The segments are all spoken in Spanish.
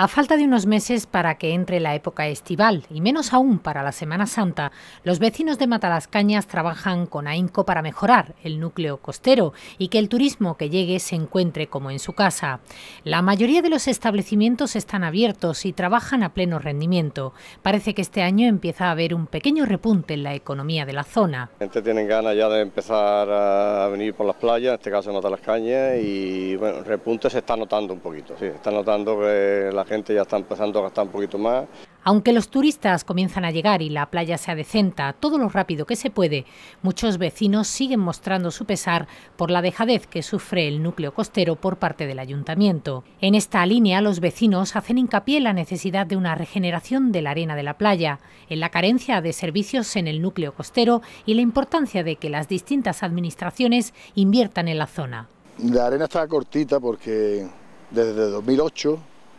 A falta de unos meses para que entre la época estival y menos aún para la Semana Santa, los vecinos de Matalascañas trabajan con ahínco para mejorar el núcleo costero y que el turismo que llegue se encuentre como en su casa. La mayoría de los establecimientos están abiertos y trabajan a pleno rendimiento. Parece que este año empieza a haber un pequeño repunte en la economía de la zona. La gente tiene ganas ya de empezar a venir por las playas, en este caso Matalascañas, y bueno, repunte se está notando un poquito, sí, está notando que gente ya está empezando a gastar un poquito más. Aunque los turistas comienzan a llegar y la playa se adecenta todo lo rápido que se puede, muchos vecinos siguen mostrando su pesar por la dejadez que sufre el núcleo costero por parte del ayuntamiento. En esta línea, los vecinos hacen hincapié en la necesidad de una regeneración de la arena de la playa, en la carencia de servicios en el núcleo costero y la importancia de que las distintas administraciones inviertan en la zona. La arena está cortita porque desde 2008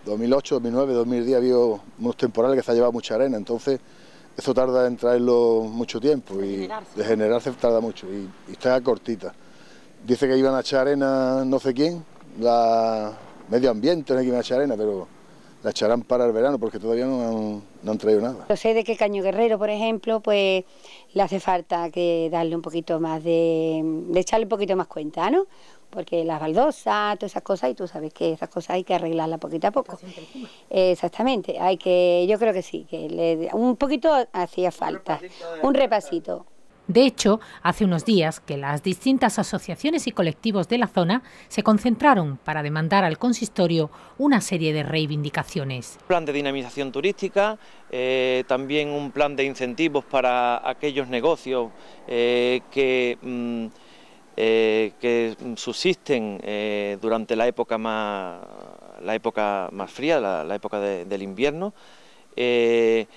2008, 2009, 2010 había unos temporales que se ha llevado mucha arena, entonces eso tarda en traerlo mucho tiempo y de generarse tarda mucho y, está cortita. Dice que iban a echar arena no sé quién, la medio ambiente no que iban a echar arena, pero la echarán para el verano porque todavía no han, traído nada. Yo sé de que Caño Guerrero, por ejemplo, pues le hace falta que darle un poquito más de, de echarle un poquito más cuenta, ¿no? porque las baldosas, todas esas cosas, y tú sabes que esas cosas hay que arreglarlas poquito a poco. Exactamente, hay que, yo creo que sí, que un poquito hacía falta, un repasito. De hecho, hace unos días que las distintas asociaciones y colectivos de la zona se concentraron para demandar al consistorio una serie de reivindicaciones. Plan de dinamización turística, eh, también un plan de incentivos para aquellos negocios eh, que... Mm, eh, que subsisten eh, durante la época más, la época más fría, la, época del invierno. Eh,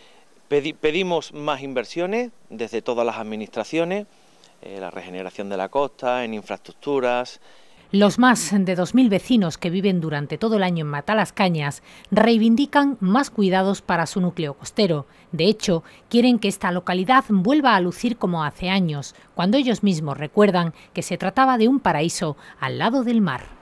pedimos más inversiones desde todas las administraciones, la regeneración de la costa, en infraestructuras, los más de 2.000 vecinos que viven durante todo el año en Cañas reivindican más cuidados para su núcleo costero. De hecho, quieren que esta localidad vuelva a lucir como hace años, cuando ellos mismos recuerdan que se trataba de un paraíso al lado del mar.